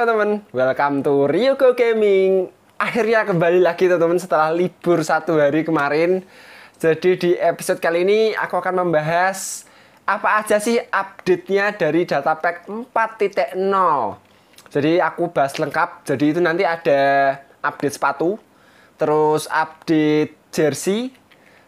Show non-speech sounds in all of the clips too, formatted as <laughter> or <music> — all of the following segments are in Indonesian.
teman-teman, welcome to Ryoko Gaming Akhirnya kembali lagi teman-teman setelah libur satu hari kemarin Jadi di episode kali ini aku akan membahas Apa aja sih update-nya dari data pack 4.0 Jadi aku bahas lengkap, jadi itu nanti ada update sepatu Terus update jersey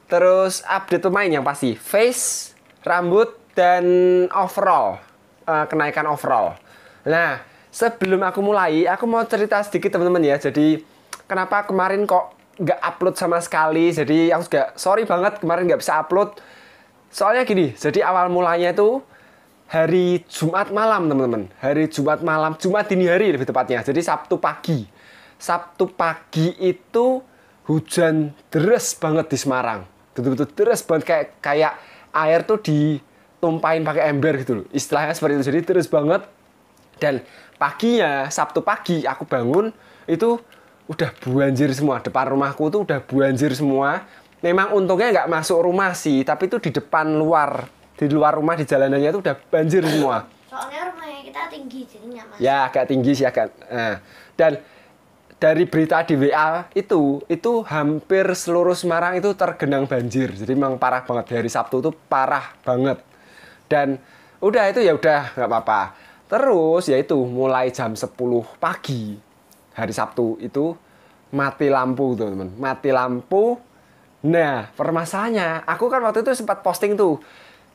Terus update pemain yang pasti Face, rambut, dan overall eh, Kenaikan overall Nah, sebelum aku mulai, aku mau cerita sedikit teman-teman ya. Jadi kenapa kemarin kok nggak upload sama sekali? Jadi aku juga sorry banget kemarin nggak bisa upload. Soalnya gini, jadi awal mulanya itu hari Jumat malam teman-teman. Hari Jumat malam, Jumat dini hari lebih tepatnya. Jadi Sabtu pagi. Sabtu pagi itu hujan deres banget di Semarang. Betul-betul deres banget kayak kayak air tuh ditumpahin pakai ember gitu loh. Istilahnya seperti itu. Jadi deres banget dan paginya, Sabtu pagi aku bangun itu udah banjir semua. Depan rumahku tuh udah banjir semua. Memang untungnya nggak masuk rumah sih, tapi itu di depan luar, di luar rumah di jalanannya itu udah banjir semua. Soalnya rumahnya kita tinggi jadinya mas. Ya agak tinggi sih agak. Nah. Dan dari berita di WA itu itu hampir seluruh Semarang itu tergenang banjir. Jadi memang parah banget dari Sabtu itu parah banget. Dan udah itu ya udah nggak apa-apa. Terus yaitu mulai jam 10 pagi hari Sabtu itu mati lampu teman-teman. Mati lampu. Nah, permasalahannya aku kan waktu itu sempat posting tuh.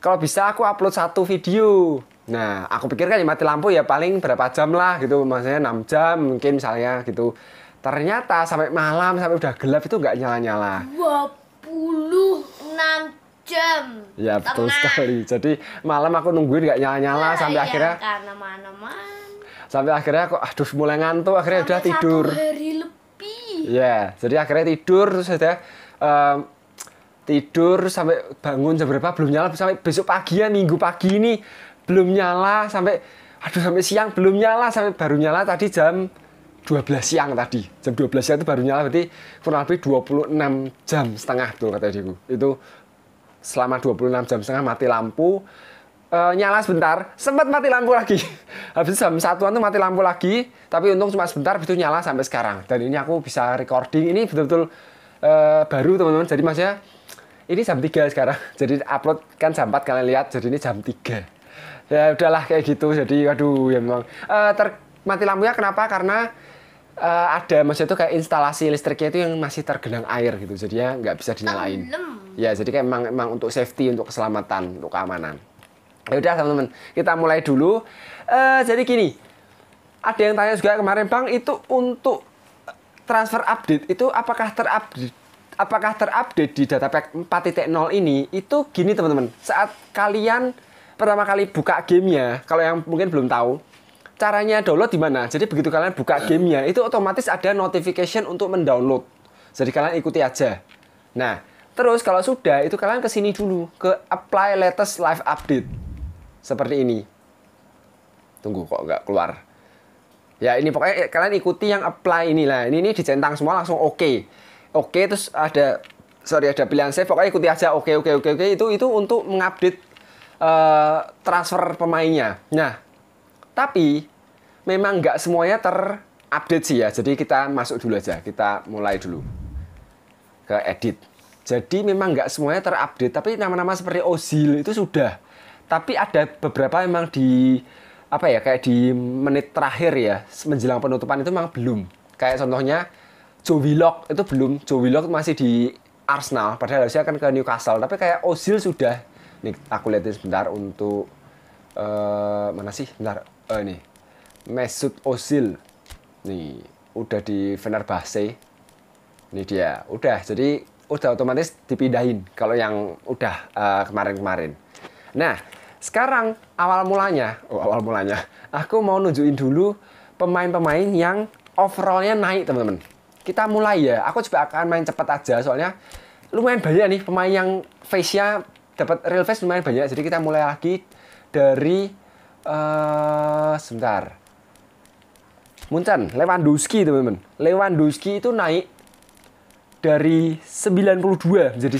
Kalau bisa aku upload satu video. Nah, aku pikir kan ya mati lampu ya paling berapa jam lah gitu. Maksudnya 6 jam mungkin misalnya gitu. Ternyata sampai malam sampai udah gelap itu nggak nyala-nyala. 26 jam. Ya betul sekali. Jadi malam aku nungguin nggak nyala-nyala nah, sampai iya, akhirnya karena mana-mana. Sampai akhirnya aku aduh mulai ngantuk akhirnya sampai udah tidur. hari lebih. Ya, jadi akhirnya tidur terus ada um, tidur sampai bangun jam berapa belum nyala sampai besok pagi ya minggu pagi ini belum nyala sampai aduh sampai siang belum nyala sampai baru nyala tadi jam 12 siang tadi jam 12 siang itu baru nyala berarti kurang lebih 26 jam setengah tuh kata adikku itu selama 26 jam setengah mati lampu e, nyala sebentar sempat mati lampu lagi <laughs> habis jam satuan tuh mati lampu lagi tapi untung cuma sebentar itu nyala sampai sekarang dan ini aku bisa recording ini betul-betul e, baru teman-teman jadi maksudnya ini jam 3 sekarang <laughs> jadi upload kan jam 4 kalian lihat jadi ini jam 3 ya udahlah kayak gitu jadi waduh ya memang termati eh, ter mati lampunya kenapa karena uh, ada maksudnya itu kayak instalasi listriknya itu yang masih tergenang air gitu jadinya nggak bisa dinyalain Tenem. Ya, jadi kayak memang, memang untuk safety, untuk keselamatan, untuk keamanan. Ya udah teman-teman, kita mulai dulu. Uh, jadi gini, ada yang tanya juga kemarin, Bang, itu untuk eh, transfer update itu apakah terupdate apakah terupdate di data pack 4.0 ini? Itu gini teman-teman, saat kalian pertama kali buka gamenya, kalau yang mungkin belum tahu, caranya download di mana? Jadi begitu kalian buka gamenya, itu otomatis ada notification untuk mendownload. Jadi kalian ikuti aja. Nah, Terus kalau sudah itu kalian ke sini dulu ke apply latest live update. Seperti ini. Tunggu kok nggak keluar. Ya ini pokoknya eh, kalian ikuti yang apply inilah. Ini ini dicentang semua langsung oke. Okay. Oke okay, terus ada sorry ada pilihan save pokoknya ikuti aja oke okay, oke okay, oke okay, oke itu itu untuk mengupdate uh, transfer pemainnya. Nah, tapi memang nggak semuanya terupdate sih ya. Jadi kita masuk dulu aja. Kita mulai dulu ke edit. Jadi memang nggak semuanya terupdate, tapi nama-nama seperti Ozil itu sudah. Tapi ada beberapa memang di apa ya kayak di menit terakhir ya menjelang penutupan itu memang belum. Kayak contohnya Joe Willock itu belum. Joe Willock masih di Arsenal, padahal harusnya akan ke Newcastle. Tapi kayak Ozil sudah. Nih aku lihatin sebentar untuk uh, mana sih? Bentar. Uh, eh, ini Mesut Ozil. Nih udah di Fenerbahce. Ini dia. Udah. Jadi udah otomatis dipindahin kalau yang udah kemarin eh, kemarin-kemarin. Nah, sekarang awal mulanya, oh, awal mulanya, aku mau nunjukin dulu pemain-pemain yang overallnya naik teman-teman. Kita mulai ya. Aku coba akan main cepat aja soalnya lumayan banyak nih pemain yang face-nya dapat real face lumayan banyak. Jadi kita mulai lagi dari uh, sebentar. Munchen, Lewandowski teman-teman. Lewandowski itu naik dari 92 menjadi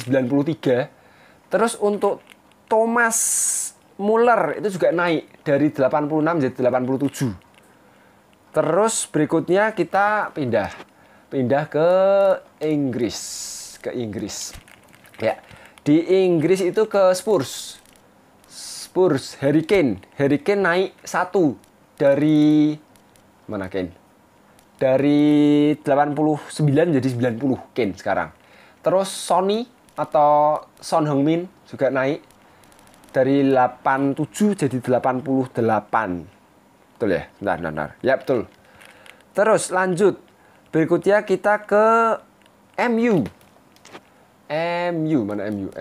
93. Terus untuk Thomas Muller itu juga naik dari 86 menjadi 87. Terus berikutnya kita pindah pindah ke Inggris, ke Inggris. Ya. Di Inggris itu ke Spurs. Spurs Harry Kane, Harry Kane naik satu dari mana Kane? dari 89 jadi 90 Ken sekarang. Terus Sony atau Son Heung-min juga naik dari 87 jadi 88. Betul ya? Bentar, bentar, bentar. Ya, betul. Terus lanjut. Berikutnya kita ke MU. MU mana MU?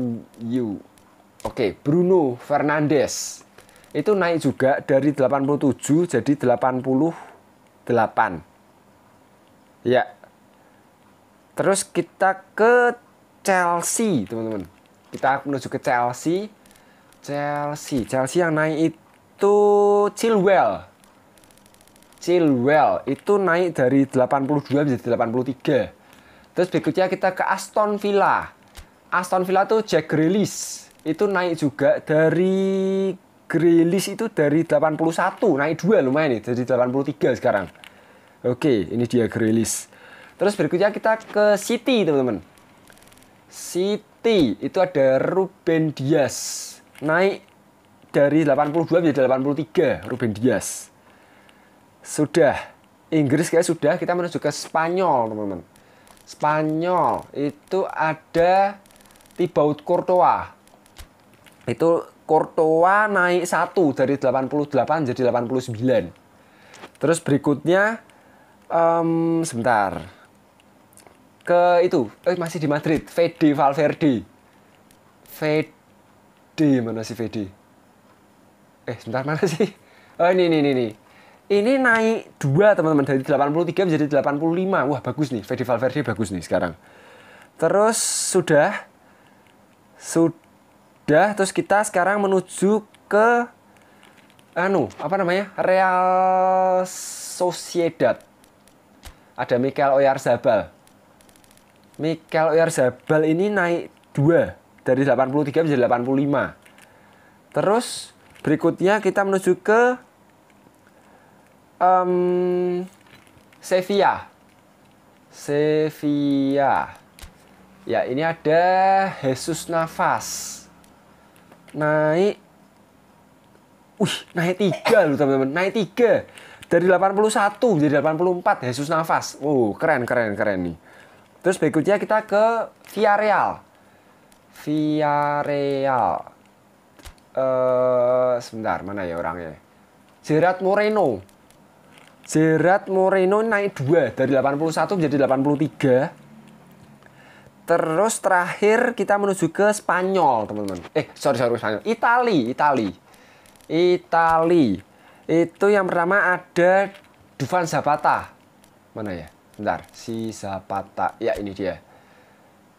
MU. Oke, Bruno Fernandes. Itu naik juga dari 87 jadi 80 8. Ya. Terus kita ke Chelsea, teman-teman. Kita menuju ke Chelsea. Chelsea, Chelsea yang naik itu Chilwell. Chilwell itu naik dari 82 menjadi 83. Terus berikutnya kita ke Aston Villa. Aston Villa tuh Jack Grealish itu naik juga dari Grealish itu dari 81 naik dua lumayan nih jadi 83 sekarang. Oke, ini dia Grealish. Terus berikutnya kita ke City, teman-teman. City itu ada Ruben Dias naik dari 82 menjadi 83 Ruben Dias. Sudah Inggris kayak sudah kita menuju ke Spanyol, teman-teman. Spanyol itu ada Thibaut Courtois. Itu Kortowa naik satu dari 88 jadi 89. Terus berikutnya um, sebentar. Ke itu, eh masih di Madrid, Fede Valverde. Fede mana sih Fede? Eh, sebentar mana sih? <laughs> Oh, ini ini ini. ini ini naik dua teman-teman dari 83 menjadi 85 wah bagus nih Fede Valverde bagus nih sekarang terus sudah sudah Udah, terus kita sekarang menuju ke anu, apa namanya? Real Sociedad. Ada Mikel Oyarzabal. Mikel Oyarzabal ini naik 2 dari 83 menjadi 85. Terus berikutnya kita menuju ke um, Sevilla. Sevilla. Ya, ini ada Jesus Navas naik Wih, naik tiga loh teman-teman, naik tiga dari 81 menjadi 84 Yesus nafas, Wow, keren keren keren nih. Terus berikutnya kita ke Villarreal. Villarreal. Eh, uh, sebentar, mana ya orangnya? Gerard Moreno. Gerard Moreno naik dua dari 81 menjadi 83. Terus terakhir kita menuju ke Spanyol, teman-teman. Eh, sorry, sorry, Spanyol. Itali, Itali. Itali. Itu yang pertama ada Duvan Zapata. Mana ya? Bentar, si Zapata. Ya, ini dia.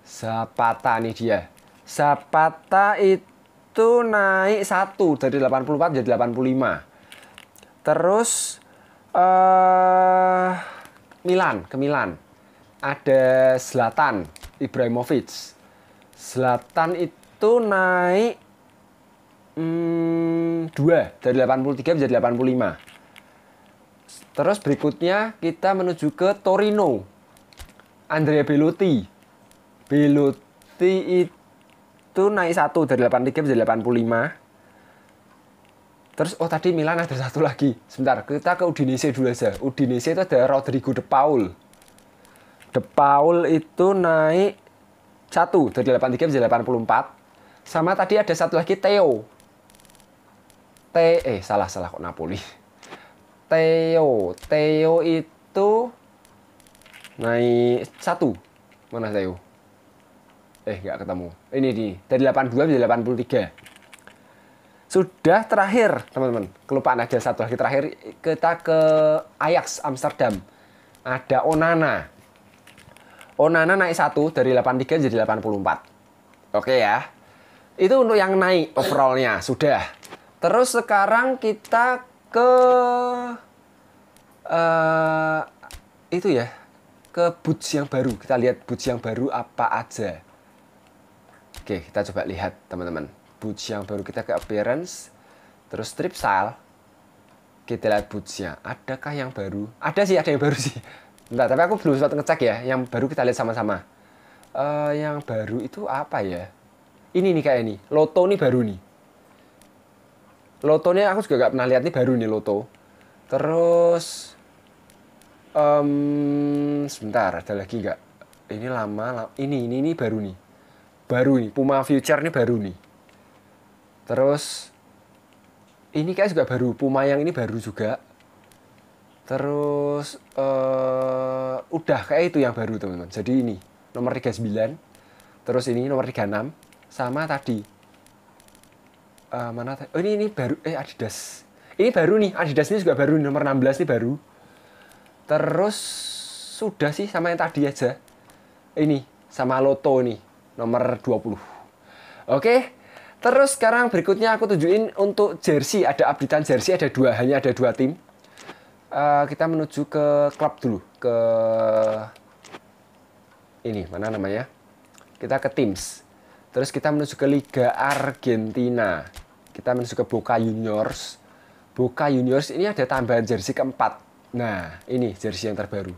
Zapata ini dia. Zapata itu naik satu dari 84 jadi 85. Terus eh uh, Milan, ke Milan. Ada Selatan Ibrahimovic. selatan itu naik hmm, 2 dari 83 menjadi 85. Terus berikutnya kita menuju ke Torino. Andrea Belotti. Belotti itu naik 1 dari 83 menjadi 85. Terus oh tadi Milan ada satu lagi. Sebentar, kita ke Udinese dulu aja. Udinese itu ada Rodrigo De Paul. De Paul itu naik satu dari 83 menjadi 84. Sama tadi ada satu lagi Theo. T eh salah salah kok Napoli. Theo, Theo itu naik satu. Mana Theo? Eh, nggak ketemu. Ini di dari 82 menjadi 83. Sudah terakhir, teman-teman. Kelupaan aja satu lagi terakhir. Kita ke Ajax Amsterdam. Ada Onana. Onana naik satu dari 83 jadi 84. Oke ya. Itu untuk yang naik overallnya sudah. Terus sekarang kita ke uh, itu ya ke boots yang baru. Kita lihat boots yang baru apa aja. Oke, kita coba lihat teman-teman. Boots yang baru kita ke appearance, terus strip style. Kita lihat bootsnya. Adakah yang baru? Ada sih, ada yang baru sih. Bentar, tapi aku belum sempat ngecek ya. Yang baru kita lihat sama-sama. Uh, yang baru itu apa ya? Ini nih kayak ini. Loto nih baru nih. lotonya aku juga gak pernah lihat nih baru nih Loto. Terus um, sebentar ada lagi nggak? Ini lama, lama. Ini ini ini baru nih. Baru nih Puma Future nih baru nih. Terus ini kayak juga baru Puma yang ini baru juga. Terus uh, udah kayak itu yang baru teman-teman. Jadi ini nomor 39. Terus ini nomor 36 sama tadi. Uh, mana tadi? Oh ini ini baru eh Adidas. Ini baru nih, Adidas ini juga baru nomor 16 ini baru. Terus sudah sih sama yang tadi aja. Ini sama Loto nih nomor 20. Oke. Terus sekarang berikutnya aku tunjukin untuk jersey ada updatean jersey ada dua hanya ada dua tim Eh, kita menuju ke klub dulu ke ini mana namanya kita ke Teams terus kita menuju ke Liga Argentina kita menuju ke Boca Juniors Boca Juniors ini ada tambahan jersey keempat nah ini jersey yang terbaru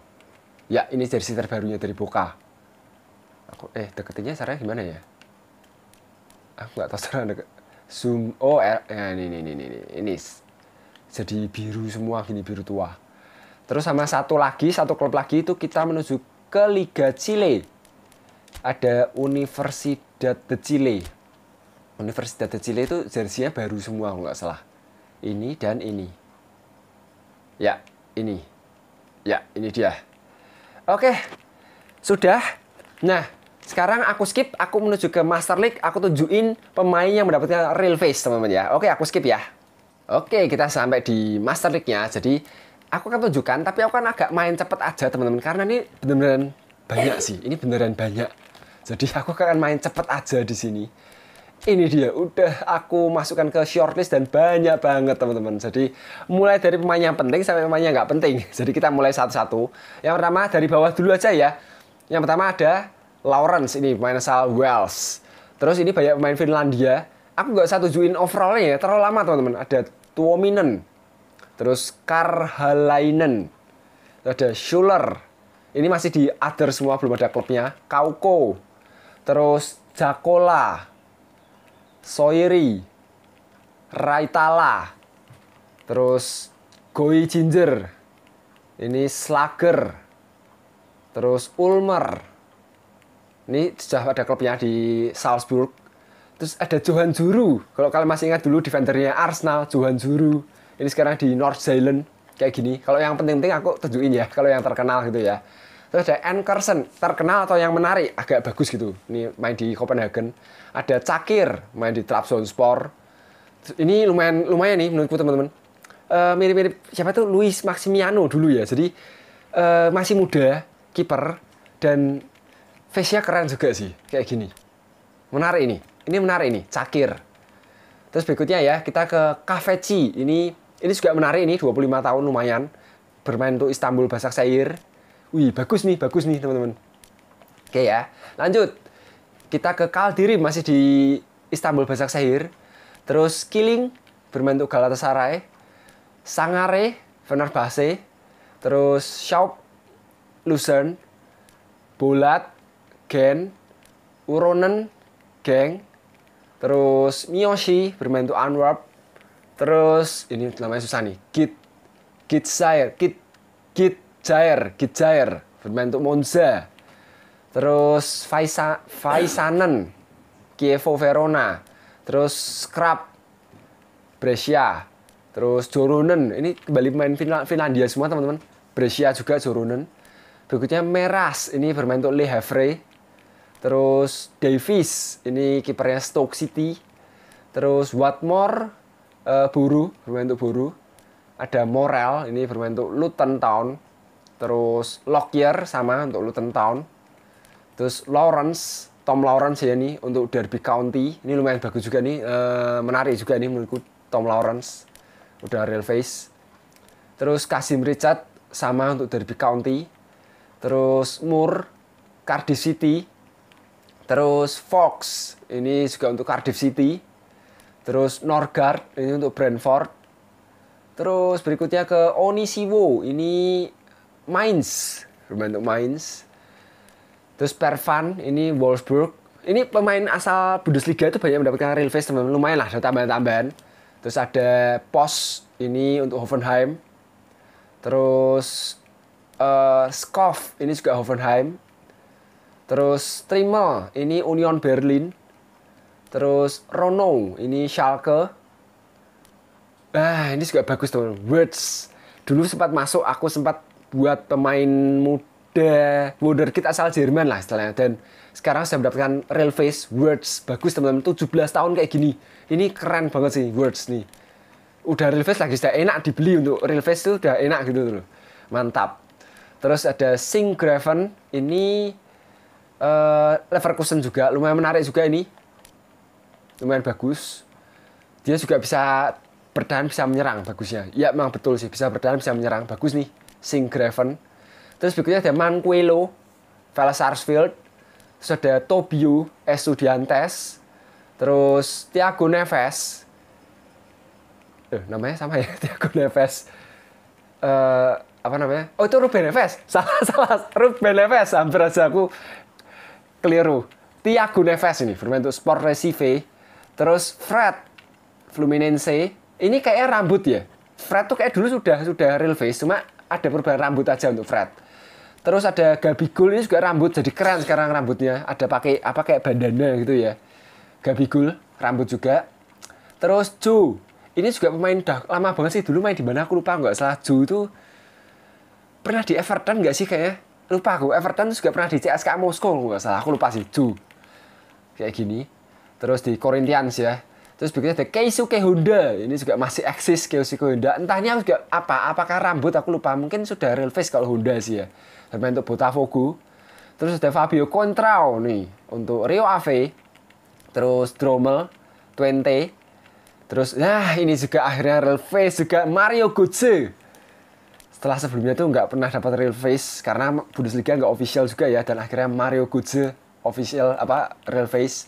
ya ini jersey terbarunya dari Boca aku eh deketinnya caranya gimana ya aku nggak tahu cara deket zoom oh ya, ini ini ini ini ini jadi biru semua gini biru tua. Terus sama satu lagi, satu klub lagi itu kita menuju ke Liga Chile. Ada Universidad de Chile. Universidad de Chile itu jersinya baru semua nggak salah. Ini dan ini. Ya, ini. Ya, ini dia. Oke. Sudah. Nah, sekarang aku skip, aku menuju ke Master League, aku tunjukin pemain yang mendapatkan real face teman-teman ya. Oke, aku skip ya. Oke, kita sampai di Master League-nya. Jadi, aku akan tunjukkan, tapi aku kan agak main cepet aja, teman-teman. Karena ini beneran banyak sih. Ini beneran banyak. Jadi, aku akan main cepet aja di sini. Ini dia, udah aku masukkan ke shortlist dan banyak banget teman-teman. Jadi mulai dari pemain yang penting sampai pemain yang nggak penting. <laughs> Jadi kita mulai satu-satu. Yang pertama dari bawah dulu aja ya. Yang pertama ada Lawrence ini pemain asal Wales. Terus ini banyak pemain Finlandia aku nggak satu join overallnya ya terlalu lama teman-teman ada Tuominen terus Karhalainen ada Schuller ini masih di other semua belum ada klubnya Kauko terus Jakola Soiri Raitala terus Goi Ginger ini Slager terus Ulmer ini sudah ada klubnya di Salzburg Terus ada Johan Juru. Kalau kalian masih ingat dulu defendernya Arsenal, Johan Juru. Ini sekarang di North Zealand kayak gini. Kalau yang penting-penting aku tunjukin ya, kalau yang terkenal gitu ya. Terus ada Ankerson, terkenal atau yang menarik, agak bagus gitu. Ini main di Copenhagen. Ada Cakir, main di Trabzonspor. Ini lumayan lumayan nih menurutku teman-teman. Eh, mirip-mirip siapa tuh Luis Maximiano dulu ya. Jadi uh, masih muda, kiper dan face-nya keren juga sih, kayak gini. Menarik ini. Ini menarik nih, cakir. Terus berikutnya ya, kita ke Cafe Kafeci. Ini ini juga menarik ini 25 tahun lumayan bermain untuk Istanbul Basak Sair. Wih, bagus nih, bagus nih, teman-teman. Oke ya. Lanjut. Kita ke Kaldirim masih di Istanbul Basak Sair. Terus Killing bermain untuk Galatasaray. Sangare Fenerbahce. Terus Shop, Luzern. Bolat Gen Uronen Geng Terus Miyoshi bermain untuk Anwar. Terus ini namanya susah nih. Kit Kit Jair, Kit Kit Jair, Kit Jair bermain untuk Monza. Terus Faisa Faisanen Kievo Verona. Terus Scrap Brescia. Terus Joronen. Ini kembali main Finlandia semua teman-teman. Brescia juga Joronen. Berikutnya Meras ini bermain untuk Le Havre Terus Davis ini kipernya Stoke City. Terus Watmore, uh, eh, Buru, bermain untuk Buru. Ada Morel, ini bermain untuk Luton Town. Terus Lockyer sama untuk Luton Town. Terus Lawrence, Tom Lawrence ya nih untuk Derby County. Ini lumayan bagus juga nih, uh, menarik juga nih menurutku Tom Lawrence. Udah real face. Terus Kasim Richard sama untuk Derby County. Terus Moore, Cardiff City Terus Fox, ini juga untuk Cardiff City. Terus Norgard, ini untuk Brentford. Terus berikutnya ke Onisivo ini Mainz, pemain untuk Mainz. Terus Pervan, ini Wolfsburg. Ini pemain asal Bundesliga itu banyak mendapatkan real face, teman teman lumayan lah ada tambahan-tambahan. Terus ada Pos, ini untuk Hoffenheim. Terus uh, Skov ini juga Hoffenheim Terus Trimmel ini Union Berlin. Terus Rono ini Schalke. Ah, ini juga bagus teman. Words. Dulu sempat masuk, aku sempat buat pemain muda kita asal Jerman lah istilahnya. Dan sekarang saya mendapatkan real face Words. Bagus teman-teman, 17 tahun kayak gini. Ini keren banget sih Words nih udah real face lagi sudah enak dibeli untuk real face itu udah enak gitu loh mantap terus ada Sing Graven ini uh, Leverkusen juga lumayan menarik juga ini lumayan bagus dia juga bisa bertahan bisa menyerang bagusnya ya memang betul sih bisa bertahan bisa menyerang bagus nih Sing Graven terus berikutnya ada Manquelo Vela Sarsfield terus ada Tobio Estudiantes terus tiago Neves eh, namanya sama ya <laughs> tiago Neves uh, apa namanya? Oh itu Ruben Neves. <laughs> Salah salah Ruben Neves. Hampir aja aku keliru. Tiago Neves ini, untuk Sport Recife. Terus Fred, Fluminense. Ini kayaknya rambut ya. Fred tuh kayak dulu sudah sudah real face, cuma ada perubahan rambut aja untuk Fred. Terus ada Gabigol ini juga rambut jadi keren sekarang rambutnya. Ada pakai apa kayak bandana gitu ya. Gabigol rambut juga. Terus Ju. Ini juga pemain dah lama banget sih dulu main di mana aku lupa nggak salah Ju itu pernah di Everton nggak sih kayaknya lupa aku Everton juga pernah di CSKA Moskow nggak salah aku lupa sih tuh kayak gini terus di Corinthians ya terus berikutnya ada Keisuke Honda ini juga masih eksis Keisuke Honda entahnya ini juga apa apakah rambut aku lupa mungkin sudah real face kalau Honda sih ya tapi untuk Botafogo terus ada Fabio Contrao nih untuk Rio Ave terus Drommel Twente terus nah ini juga akhirnya real face juga Mario Götze setelah sebelumnya tuh nggak pernah dapat real face karena Bundesliga nggak official juga ya dan akhirnya Mario Götze official apa real face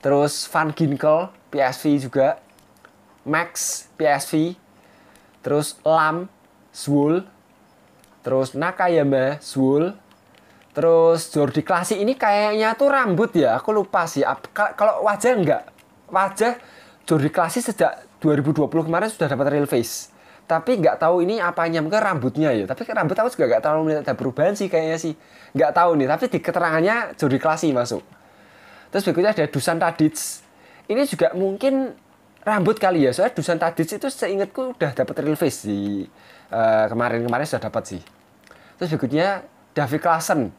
terus Van Ginkel PSV juga Max PSV terus Lam Swul terus Nakayama Swul terus Jordi Klasi ini kayaknya tuh rambut ya aku lupa sih kalau wajah nggak wajah Jordi Klasi sejak 2020 kemarin sudah dapat real face tapi nggak tahu ini apanya mungkin rambutnya ya tapi kan rambut aku juga nggak tahu melihat ada perubahan sih kayaknya sih nggak tahu nih tapi di keterangannya juri Klasi masuk terus berikutnya ada Dusan Tadits ini juga mungkin rambut kali ya soalnya Dusan Tadits itu seingatku udah dapat real face di uh, kemarin-kemarin sudah dapat sih terus berikutnya David Klassen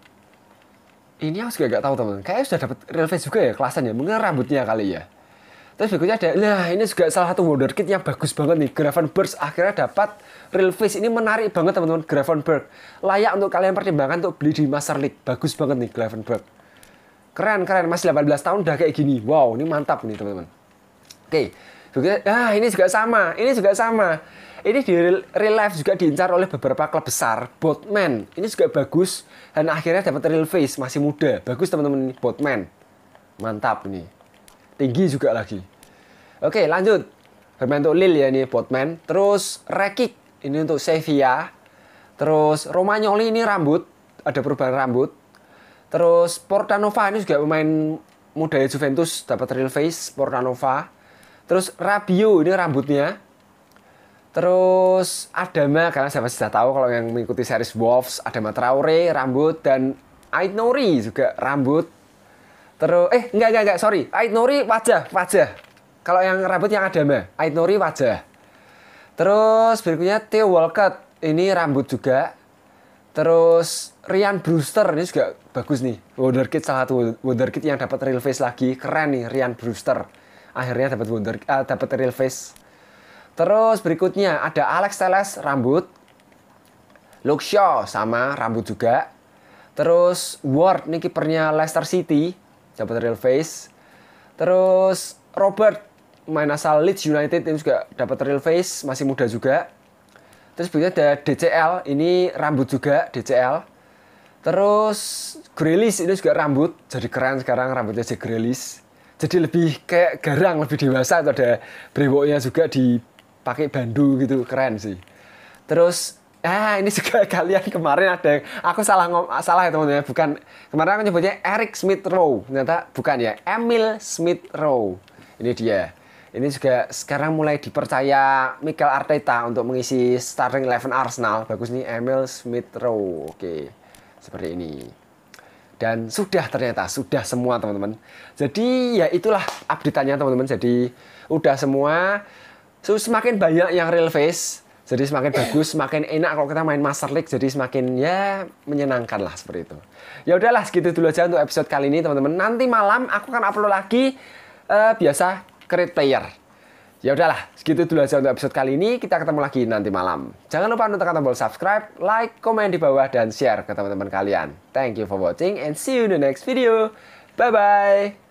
ini aku juga nggak tahu teman kayaknya sudah dapat real face juga ya Klassen ya mungkin rambutnya kali ya Terus berikutnya ada, nah ini juga salah satu wonderkid yang bagus banget nih. Gravenberg akhirnya dapat real face. Ini menarik banget teman-teman, Gravenberg. Layak untuk kalian pertimbangkan untuk beli di Master League. Bagus banget nih Gravenberg. Keren, keren. Masih 18 tahun udah kayak gini. Wow, ini mantap nih teman-teman. Oke, berikutnya, nah ini juga sama, ini juga sama. Ini di real, real life juga diincar oleh beberapa klub besar. Botman, ini juga bagus. Dan akhirnya dapat real face, masih muda. Bagus teman-teman, Botman. Mantap nih tinggi juga lagi. Oke, lanjut. Bermain untuk Lille ya ini Botman. Terus Rekik ini untuk Sevilla. Terus Romagnoli ini rambut, ada perubahan rambut. Terus Portanova ini juga pemain muda ya Juventus dapat real face Portanova. Terus Rabio ini rambutnya. Terus Adama karena saya masih tahu kalau yang mengikuti series Wolves, Adama Traore rambut dan Aitnori juga rambut. Terus eh enggak enggak enggak sorry. Ait Nuri wajah, wajah. Kalau yang rambut yang ada ya? mah, Ait Nuri wajah. Terus berikutnya Theo Walcott, ini rambut juga. Terus Ryan Brewster ini juga bagus nih. Wonderkid salah satu Wonderkid yang dapat real face lagi. Keren nih Ryan Brewster. Akhirnya dapat Wonder uh, dapat real face. Terus berikutnya ada Alex Teles rambut. Luke Shaw sama rambut juga. Terus Ward ini kipernya Leicester City dapat real face. Terus Robert main asal Leeds United ini juga dapat real face, masih muda juga. Terus berikutnya ada DCL, ini rambut juga DCL. Terus Grealish ini juga rambut, jadi keren sekarang rambutnya jadi Grealish. Jadi lebih kayak garang, lebih dewasa atau ada brewoknya juga dipakai bandu gitu, keren sih. Terus Ah, ini juga <laughs> kalian kemarin ada aku salah ngom salah ya teman-teman ya, Bukan kemarin aku nyebutnya Eric Smith Rowe. Ternyata bukan ya, Emil Smith Rowe. Ini dia. Ini juga sekarang mulai dipercaya Mikel Arteta untuk mengisi starting eleven Arsenal. Bagus nih Emil Smith Rowe. Oke. Seperti ini. Dan sudah ternyata sudah semua teman-teman. Jadi ya itulah update updateannya teman-teman. Jadi udah semua. So, semakin banyak yang real face, jadi semakin bagus, semakin enak kalau kita main Master League, jadi semakin ya menyenangkan lah seperti itu. Ya udahlah segitu dulu aja untuk episode kali ini teman-teman. Nanti malam aku akan upload lagi uh, biasa create player. Ya udahlah, segitu dulu aja untuk episode kali ini. Kita ketemu lagi nanti malam. Jangan lupa untuk tekan tombol subscribe, like, komen di bawah, dan share ke teman-teman kalian. Thank you for watching and see you in the next video. Bye-bye.